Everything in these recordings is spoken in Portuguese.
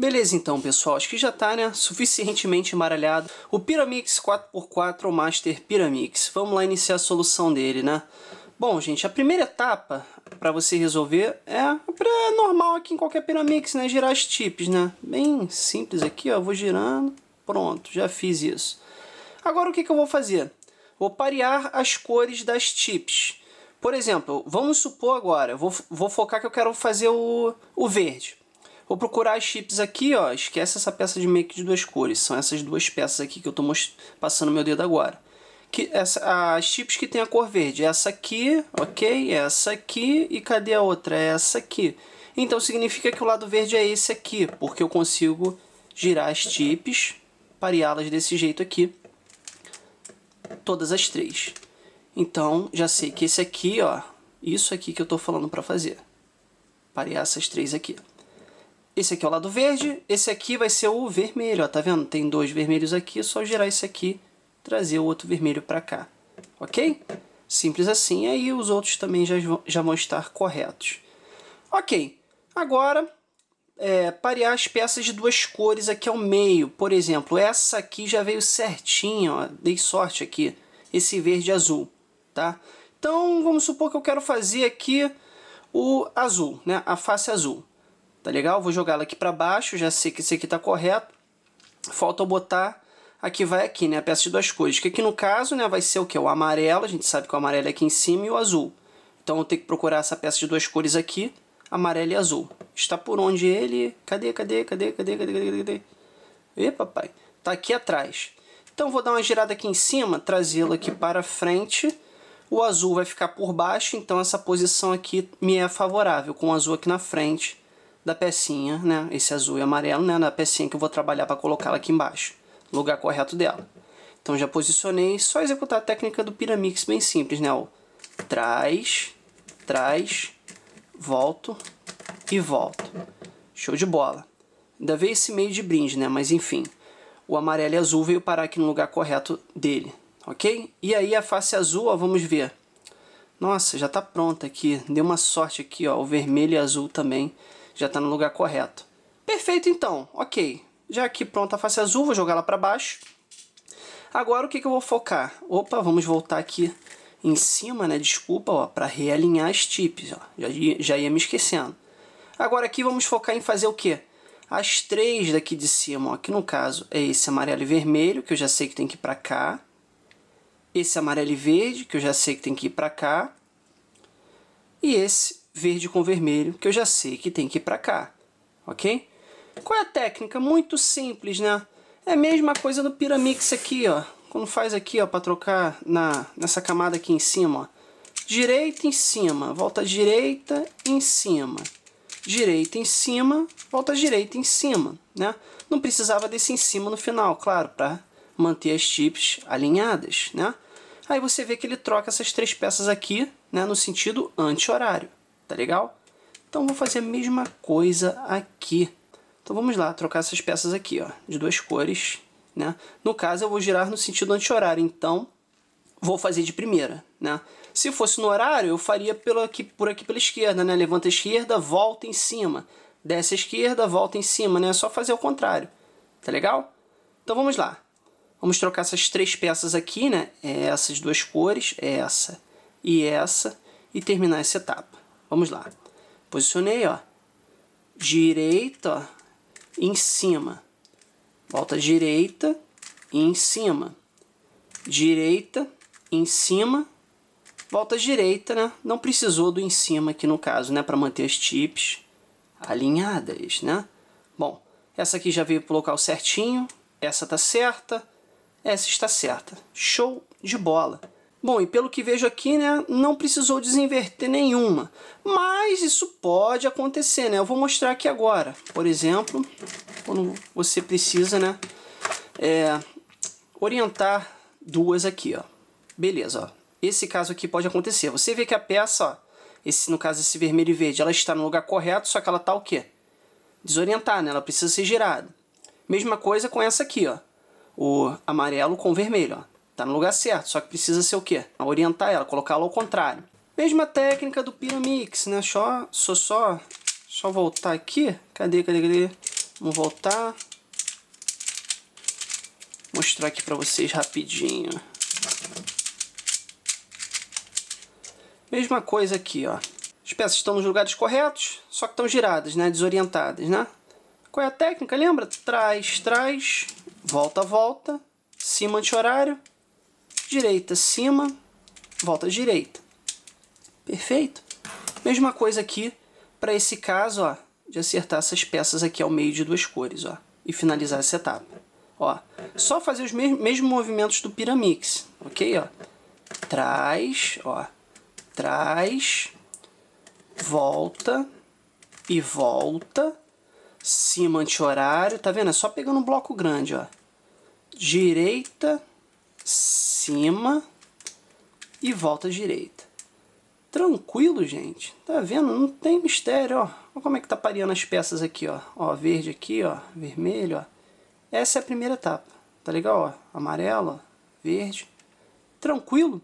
Beleza então, pessoal, acho que já está né, suficientemente embaralhado o Pyramix 4x4 Master Pyramix. Vamos lá iniciar a solução dele, né? Bom, gente, a primeira etapa para você resolver é, é normal aqui em qualquer Pyramix, né? Girar as tips né? Bem simples aqui, ó, vou girando, pronto, já fiz isso. Agora o que, que eu vou fazer? Vou parear as cores das tips. Por exemplo, vamos supor agora, vou, vou focar que eu quero fazer o, o verde. Vou procurar as chips aqui, ó. Esquece essa peça de make de duas cores. São essas duas peças aqui que eu estou passando meu dedo agora. Que essa, as chips que tem a cor verde. Essa aqui, ok? Essa aqui. E cadê a outra? Essa aqui. Então significa que o lado verde é esse aqui. Porque eu consigo girar as chips, pareá-las desse jeito aqui. Todas as três. Então, já sei que esse aqui, ó. Isso aqui que eu estou falando para fazer. Parear essas três aqui. Esse aqui é o lado verde, esse aqui vai ser o vermelho, ó, tá vendo? Tem dois vermelhos aqui, é só girar esse aqui, trazer o outro vermelho para cá, ok? Simples assim, aí os outros também já, já vão estar corretos. Ok, agora é, parear as peças de duas cores aqui ao meio. Por exemplo, essa aqui já veio certinho, ó, dei sorte aqui, esse verde azul, tá? Então, vamos supor que eu quero fazer aqui o azul, né? A face azul. Tá legal? Vou jogar ela aqui para baixo, já sei que esse aqui tá correto. Falta eu botar aqui vai aqui, né? A peça de duas cores. Que aqui no caso, né, vai ser o que? O amarelo, a gente sabe que o amarelo é aqui em cima e o azul. Então eu tenho que procurar essa peça de duas cores aqui, amarelo e azul. Está por onde ele? Cadê, cadê, cadê, cadê, cadê, cadê, cadê? E papai. Tá aqui atrás. Então vou dar uma girada aqui em cima, trazê-lo aqui para frente. O azul vai ficar por baixo, então essa posição aqui me é favorável, com o azul aqui na frente da pecinha, né, esse azul e amarelo, né, na pecinha que eu vou trabalhar para colocá-la aqui embaixo, lugar correto dela. Então já posicionei, só executar a técnica do Pyramix bem simples, né, ó, trás, trás, volto e volto. Show de bola. Ainda veio esse meio de brinde, né, mas enfim, o amarelo e azul veio parar aqui no lugar correto dele, ok? E aí a face azul, ó, vamos ver. Nossa, já está pronta aqui, deu uma sorte aqui, ó, o vermelho e azul também já está no lugar correto. Perfeito então, ok. Já aqui pronta a face azul, vou jogar ela para baixo. Agora o que, que eu vou focar? Opa, vamos voltar aqui em cima, né? Desculpa, ó, para realinhar as tips, ó. Já, já ia me esquecendo. Agora aqui vamos focar em fazer o quê? As três daqui de cima, ó. Aqui no caso é esse amarelo e vermelho, que eu já sei que tem que ir para cá. Esse amarelo e verde, que eu já sei que tem que ir para cá. E esse verde com vermelho, que eu já sei que tem que ir para cá, ok? Qual é a técnica? Muito simples, né? É a mesma coisa do Pyramix aqui, ó. Quando faz aqui, ó, para trocar na, nessa camada aqui em cima, ó. Direita em cima, volta direita em cima. Direita em cima, volta direita em cima, né? Não precisava desse em cima no final, claro, para manter as chips alinhadas, né? Aí você vê que ele troca essas três peças aqui, né, no sentido anti-horário tá legal? Então vou fazer a mesma coisa aqui. Então vamos lá, trocar essas peças aqui, ó, de duas cores, né? No caso eu vou girar no sentido anti-horário, então vou fazer de primeira, né? Se fosse no horário, eu faria pelo aqui, por aqui pela esquerda, né? Levanta a esquerda, volta em cima. Desce a esquerda, volta em cima, né? É só fazer o contrário, tá legal? Então vamos lá. Vamos trocar essas três peças aqui, né? É essas duas cores, é essa e essa, e terminar essa etapa. Vamos lá. Posicionei, ó. Direita, ó. Em cima. Volta direita e em cima. Direita, em cima. Volta direita, né? Não precisou do em cima aqui no caso, né? Para manter as tips alinhadas, né? Bom, essa aqui já veio para o local certinho. Essa tá certa. Essa está certa. Show de bola. Bom, e pelo que vejo aqui, né, não precisou desinverter nenhuma. Mas isso pode acontecer, né? Eu vou mostrar aqui agora. Por exemplo, quando você precisa, né, é, orientar duas aqui, ó. Beleza, ó. Esse caso aqui pode acontecer. Você vê que a peça, ó, esse, no caso esse vermelho e verde, ela está no lugar correto, só que ela está o quê? Desorientada, né? Ela precisa ser girada. Mesma coisa com essa aqui, ó. O amarelo com o vermelho, ó está no lugar certo, só que precisa ser o quê? Orientar ela, colocá-la ao contrário. Mesma técnica do Pyramix, né? Só, só, só, só voltar aqui. Cadê, cadê, cadê? Vamos voltar. Mostrar aqui para vocês rapidinho. Mesma coisa aqui, ó. As peças estão nos lugares corretos, só que estão giradas, né? Desorientadas, né? Qual é a técnica? Lembra? Traz, traz, volta, volta, cima anti-horário, direita, cima, volta direita. Perfeito? Mesma coisa aqui para esse caso, ó, de acertar essas peças aqui ao meio de duas cores, ó, e finalizar essa etapa. Ó, só fazer os mes mesmos movimentos do Piramix, ok? Ó, traz, ó, traz, volta e volta, cima anti-horário, tá vendo? É só pegando um bloco grande, ó. Direita, cima e volta à direita. Tranquilo, gente. Tá vendo? Não tem mistério, ó. Olha como é que tá pareando as peças aqui, ó. Ó, verde aqui, ó. Vermelho, ó. Essa é a primeira etapa. Tá legal, ó. Amarelo, ó. Verde. Tranquilo?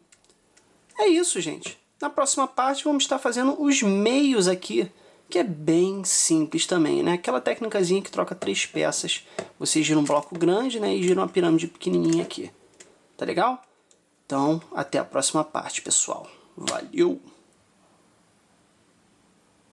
É isso, gente. Na próxima parte vamos estar fazendo os meios aqui, que é bem simples também, né? Aquela técnicazinha que troca três peças. Você gira um bloco grande, né? E gira uma pirâmide pequenininha aqui. Tá legal? Então, até a próxima parte, pessoal. Valeu!